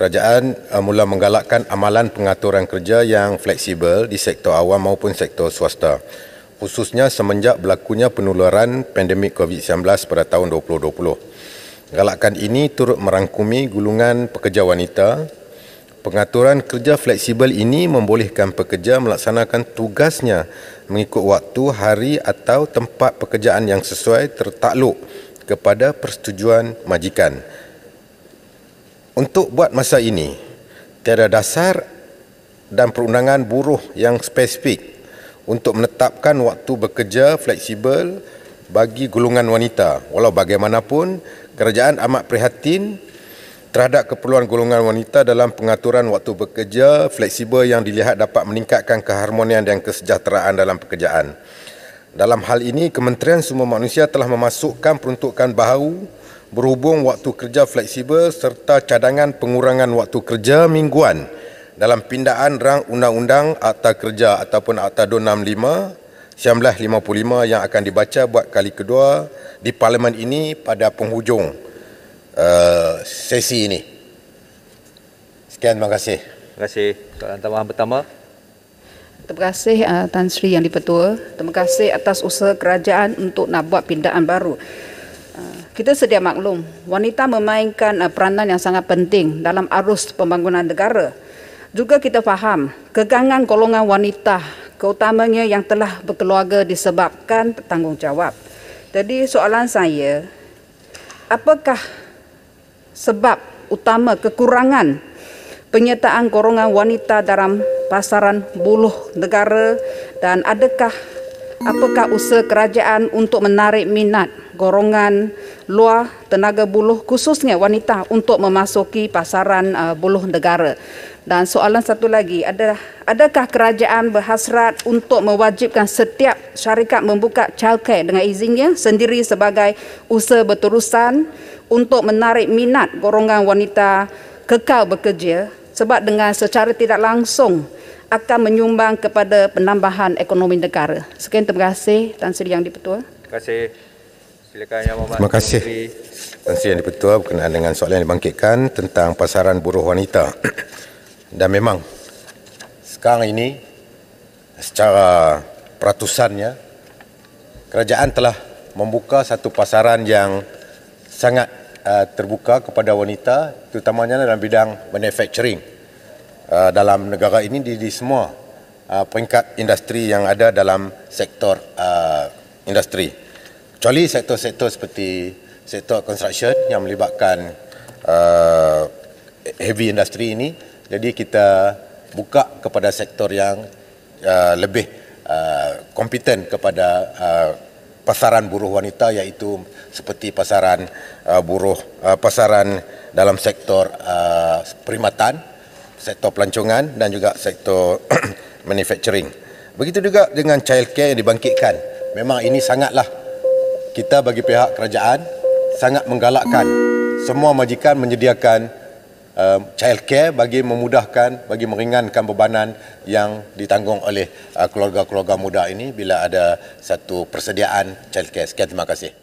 kerajaan uh, mula menggalakkan amalan pengaturan kerja yang fleksibel di sektor awam maupun sektor swasta khususnya semenjak berlakunya penularan pandemik COVID-19 pada tahun 2020. Galakan ini turut merangkumi gulungan pekerja wanita. Pengaturan kerja fleksibel ini membolehkan pekerja melaksanakan tugasnya mengikut waktu, hari atau tempat pekerjaan yang sesuai tertakluk kepada persetujuan majikan. Untuk buat masa ini, tiada dasar dan perundangan buruh yang spesifik untuk menetapkan waktu bekerja fleksibel bagi golongan wanita. Walau bagaimanapun, kerajaan amat prihatin terhadap keperluan golongan wanita dalam pengaturan waktu bekerja fleksibel yang dilihat dapat meningkatkan keharmonian dan kesejahteraan dalam pekerjaan. Dalam hal ini, Kementerian Sumber Manusia telah memasukkan peruntukan baru berhubung waktu kerja fleksibel serta cadangan pengurangan waktu kerja mingguan dalam pindaan rang Undang-Undang Akta Kerja ataupun Akta 265 1955 yang akan dibaca buat kali kedua di Parlimen ini pada penghujung uh, sesi ini. Sekian, terima kasih. Terima kasih. Soalan tambahan pertama. Terima kasih uh, Tan Sri Yang di Terima kasih atas usaha kerajaan untuk nak buat pindaan baru kita sedia maklum wanita memainkan eh, peranan yang sangat penting dalam arus pembangunan negara. Juga kita faham kegangan golongan wanita, keutamanya yang telah berkeluarga disebabkan tanggungjawab. Jadi soalan saya, apakah sebab utama kekurangan penyertaan golongan wanita dalam pasaran buluh negara dan adakah Apakah usaha kerajaan untuk menarik minat golongan luar tenaga buluh khususnya wanita untuk memasuki pasaran uh, buluh negara? Dan soalan satu lagi, adalah, adakah kerajaan berhasrat untuk mewajibkan setiap syarikat membuka childcare dengan izinnya sendiri sebagai usaha berterusan untuk menarik minat golongan wanita kekal bekerja sebab dengan secara tidak langsung akan menyumbang kepada penambahan ekonomi negara. Sekian terima kasih Tan Sri Yang Dipertua. Terima kasih. Silakan Yang Mohamad. Terima kasih Tan Sri Yang Dipertua berkenaan dengan soalan yang dibangkitkan tentang pasaran buruh wanita. Dan memang sekarang ini secara peratusannya kerajaan telah membuka satu pasaran yang sangat uh, terbuka kepada wanita terutamanya dalam bidang manufacturing. Ah, dalam negara ini di, di semua uh, peringkat industri yang ada dalam sektor uh, industri. Kecuali sektor-sektor seperti sektor construction yang melibatkan uh, heavy industri ini, jadi kita buka kepada sektor yang uh, lebih kompeten uh, kepada uh, pasaran buruh wanita iaitu seperti pasaran uh, buruh uh, pasaran dalam sektor uh, perkhidmatan sektor pelancongan dan juga sektor manufacturing. Begitu juga dengan child care yang dibangkitkan. Memang ini sangatlah kita bagi pihak kerajaan sangat menggalakkan semua majikan menyediakan um, child care bagi memudahkan bagi meringankan bebanan yang ditanggung oleh uh, keluarga-keluarga muda ini bila ada satu persediaan child care. Sekian terima kasih.